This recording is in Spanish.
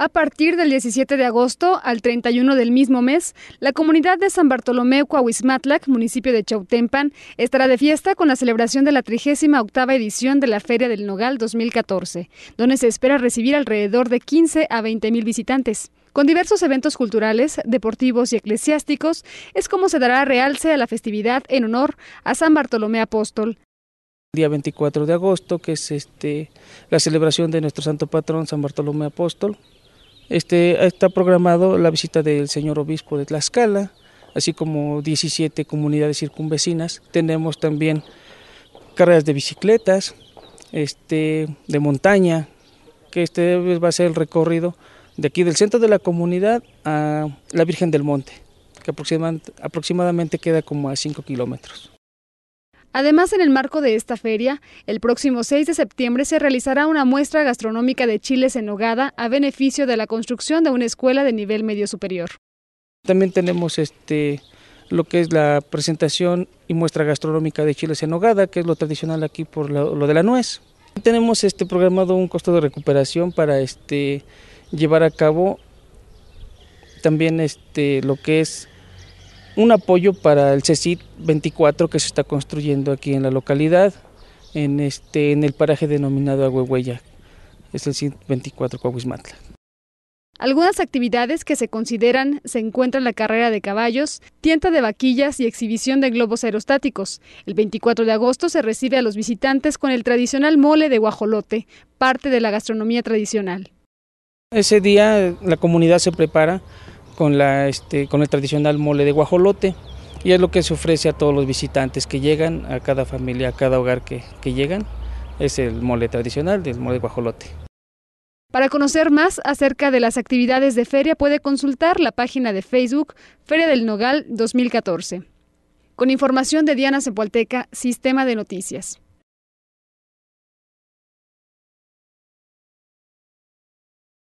A partir del 17 de agosto al 31 del mismo mes, la comunidad de San Bartolomé Cuauhismatlac, municipio de Chautempan, estará de fiesta con la celebración de la 38 edición de la Feria del Nogal 2014, donde se espera recibir alrededor de 15 a 20 mil visitantes. Con diversos eventos culturales, deportivos y eclesiásticos, es como se dará realce a la festividad en honor a San Bartolomé Apóstol día 24 de agosto, que es este, la celebración de nuestro santo patrón San Bartolomé Apóstol. Este, está programado la visita del señor obispo de Tlaxcala, así como 17 comunidades circunvecinas. Tenemos también carreras de bicicletas, este, de montaña, que este va a ser el recorrido de aquí del centro de la comunidad a la Virgen del Monte, que aproximadamente queda como a 5 kilómetros. Además, en el marco de esta feria, el próximo 6 de septiembre se realizará una muestra gastronómica de chiles en nogada a beneficio de la construcción de una escuela de nivel medio superior. También tenemos este lo que es la presentación y muestra gastronómica de chiles en nogada, que es lo tradicional aquí por lo, de la nuez. Tenemos este programado un costo de recuperación para este llevar a cabo también este lo que es un apoyo para el CECIT 24 que se está construyendo aquí en la localidad, en, este, en el paraje denominado Agüehuella, es el CECIT 24 Coahuismatla. Algunas actividades que se consideran se encuentran la carrera de caballos, tienda de vaquillas y exhibición de globos aerostáticos. El 24 de agosto se recibe a los visitantes con el tradicional mole de guajolote, parte de la gastronomía tradicional. Ese día la comunidad se prepara con, la, este, con el tradicional mole de guajolote y es lo que se ofrece a todos los visitantes que llegan, a cada familia, a cada hogar que, llegan. Es el mole tradicional del mole de guajolote. Para conocer más acerca de las actividades de feria puede consultar la página de Facebook Feria del Nogal 2014. Con información de Diana Cepualteca, Sistema de Noticias.